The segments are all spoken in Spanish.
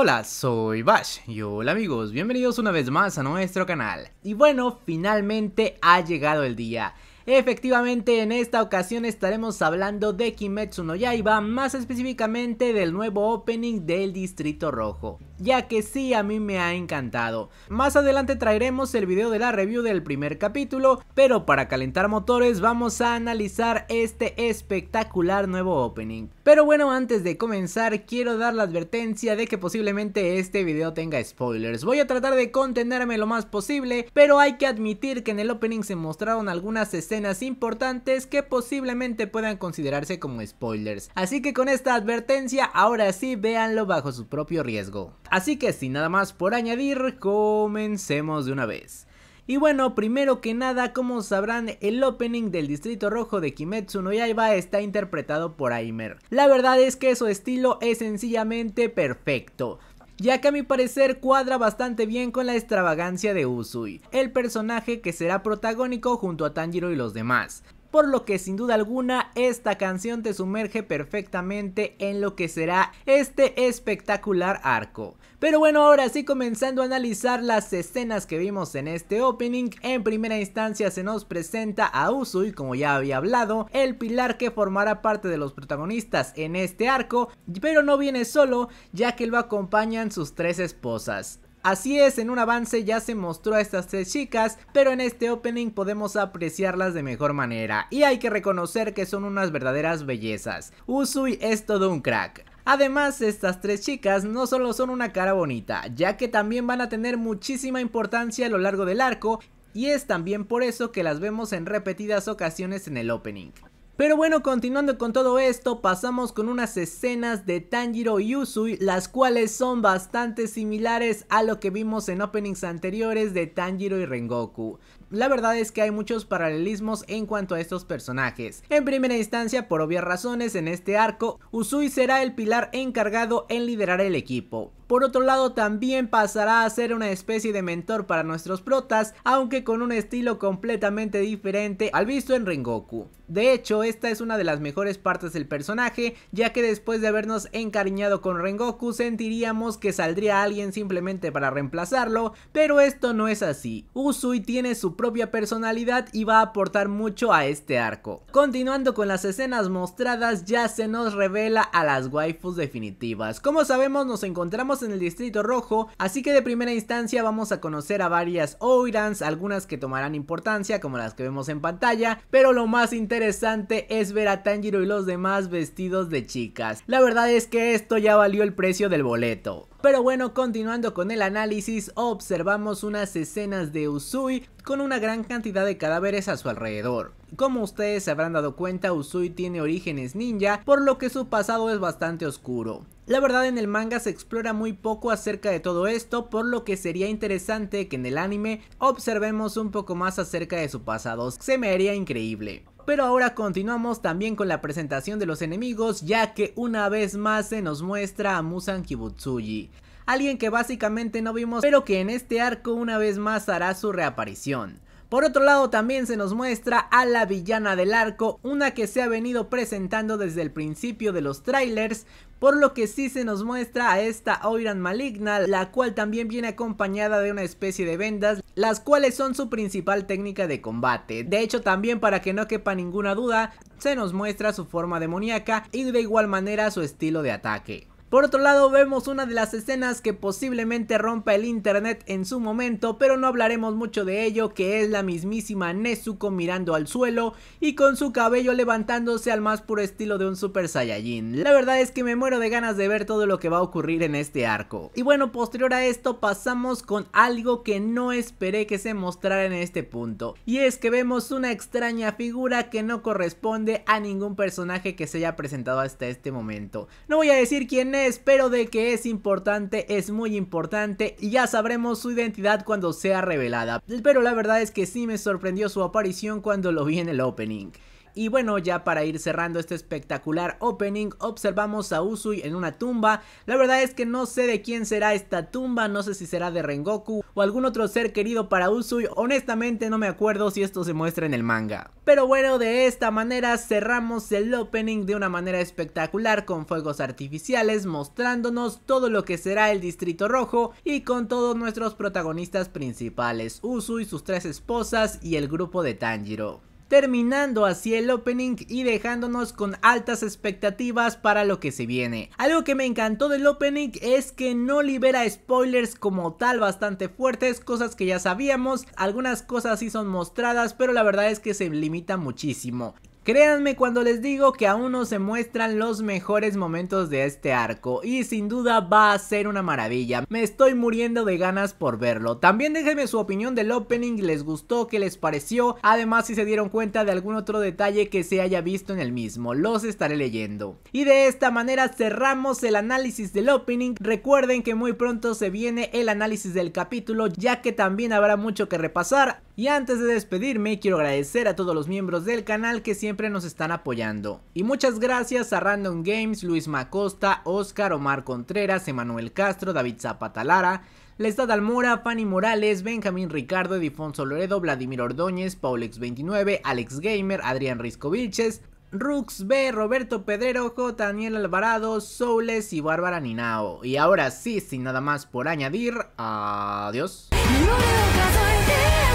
Hola, soy Bash y hola amigos, bienvenidos una vez más a nuestro canal. Y bueno, finalmente ha llegado el día. Efectivamente, en esta ocasión estaremos hablando de Kimetsu no Yaiba, más específicamente del nuevo opening del Distrito Rojo ya que sí a mí me ha encantado. Más adelante traeremos el video de la review del primer capítulo, pero para calentar motores vamos a analizar este espectacular nuevo opening. Pero bueno, antes de comenzar quiero dar la advertencia de que posiblemente este video tenga spoilers. Voy a tratar de contenerme lo más posible, pero hay que admitir que en el opening se mostraron algunas escenas importantes que posiblemente puedan considerarse como spoilers. Así que con esta advertencia, ahora sí véanlo bajo su propio riesgo. Así que sin nada más por añadir, comencemos de una vez. Y bueno, primero que nada, como sabrán, el opening del Distrito Rojo de Kimetsu no Yaiba está interpretado por Aimer. La verdad es que su estilo es sencillamente perfecto ya que a mi parecer cuadra bastante bien con la extravagancia de Usui, el personaje que será protagónico junto a Tanjiro y los demás por lo que sin duda alguna esta canción te sumerge perfectamente en lo que será este espectacular arco. Pero bueno, ahora sí comenzando a analizar las escenas que vimos en este opening, en primera instancia se nos presenta a Usui, como ya había hablado, el pilar que formará parte de los protagonistas en este arco, pero no viene solo, ya que lo acompañan sus tres esposas. Así es, en un avance ya se mostró a estas tres chicas, pero en este opening podemos apreciarlas de mejor manera, y hay que reconocer que son unas verdaderas bellezas. Usui es todo un crack. Además, estas tres chicas no solo son una cara bonita, ya que también van a tener muchísima importancia a lo largo del arco y es también por eso que las vemos en repetidas ocasiones en el opening. Pero bueno, continuando con todo esto, pasamos con unas escenas de Tanjiro y Usui, las cuales son bastante similares a lo que vimos en openings anteriores de Tanjiro y Rengoku. La verdad es que hay muchos paralelismos en cuanto a estos personajes. En primera instancia, por obvias razones, en este arco, Usui será el pilar encargado en liderar el equipo. Por otro lado, también pasará a ser una especie de mentor para nuestros protas, aunque con un estilo completamente diferente al visto en Rengoku. De hecho, esta es una de las mejores partes del personaje, ya que después de habernos encariñado con Rengoku, sentiríamos que saldría alguien simplemente para reemplazarlo, pero esto no es así. Usui tiene su propia personalidad y va a aportar mucho a este arco. Continuando con las escenas mostradas, ya se nos revela a las waifus definitivas. Como sabemos, nos encontramos en el Distrito Rojo, así que de primera instancia vamos a conocer a varias Oirans, algunas que tomarán importancia como las que vemos en pantalla, pero lo más interesante es ver a Tanjiro y los demás vestidos de chicas. La verdad es que esto ya valió el precio del boleto. Pero bueno, continuando con el análisis, observamos unas escenas de Usui con una gran cantidad de cadáveres a su alrededor. Como ustedes se habrán dado cuenta, Usui tiene orígenes ninja, por lo que su pasado es bastante oscuro. La verdad en el manga se explora muy poco acerca de todo esto, por lo que sería interesante que en el anime observemos un poco más acerca de su pasado, se me haría increíble. Pero ahora continuamos también con la presentación de los enemigos, ya que una vez más se nos muestra a Musan Kibutsuji alguien que básicamente no vimos pero que en este arco una vez más hará su reaparición. Por otro lado también se nos muestra a la villana del arco, una que se ha venido presentando desde el principio de los trailers, por lo que sí se nos muestra a esta Oiran maligna, la cual también viene acompañada de una especie de vendas, las cuales son su principal técnica de combate. De hecho también para que no quepa ninguna duda, se nos muestra su forma demoníaca y de igual manera su estilo de ataque. Por otro lado, vemos una de las escenas que posiblemente rompa el internet en su momento, pero no hablaremos mucho de ello, que es la mismísima Nezuko mirando al suelo y con su cabello levantándose al más puro estilo de un Super Saiyajin. La verdad es que me muero de ganas de ver todo lo que va a ocurrir en este arco. Y bueno, posterior a esto pasamos con algo que no esperé que se mostrara en este punto, y es que vemos una extraña figura que no corresponde a ningún personaje que se haya presentado hasta este momento. No voy a decir quién es, Espero de que es importante, es muy importante y ya sabremos su identidad cuando sea revelada. Pero la verdad es que sí me sorprendió su aparición cuando lo vi en el opening. Y bueno, ya para ir cerrando este espectacular opening, observamos a Usui en una tumba. La verdad es que no sé de quién será esta tumba, no sé si será de Rengoku o algún otro ser querido para Usui. Honestamente no me acuerdo si esto se muestra en el manga. Pero bueno, de esta manera cerramos el opening de una manera espectacular con fuegos artificiales mostrándonos todo lo que será el Distrito Rojo y con todos nuestros protagonistas principales, Usui, sus tres esposas y el grupo de Tanjiro terminando así el opening y dejándonos con altas expectativas para lo que se viene. Algo que me encantó del opening es que no libera spoilers como tal bastante fuertes, cosas que ya sabíamos, algunas cosas sí son mostradas, pero la verdad es que se limita muchísimo. Créanme cuando les digo que aún no se muestran los mejores momentos de este arco y sin duda va a ser una maravilla. Me estoy muriendo de ganas por verlo. También déjenme su opinión del opening, les gustó, qué les pareció, además si se dieron cuenta de algún otro detalle que se haya visto en el mismo, los estaré leyendo. Y de esta manera cerramos el análisis del opening, recuerden que muy pronto se viene el análisis del capítulo ya que también habrá mucho que repasar, y antes de despedirme, quiero agradecer a todos los miembros del canal que siempre nos están apoyando. Y muchas gracias a Random Games, Luis Macosta, Oscar, Omar Contreras, Emanuel Castro, David Zapatalara, Lara, Almora, Fanny Morales, Benjamín Ricardo, Edifonso Loredo, Vladimir Ordóñez, Paulex29, Alex Gamer, Adrián Risco Vilches, Rux B, Roberto Pedrero, J, Daniel Alvarado, Soules y Bárbara Ninao. Y ahora sí, sin nada más por añadir, adiós.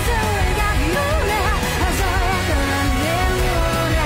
Surrender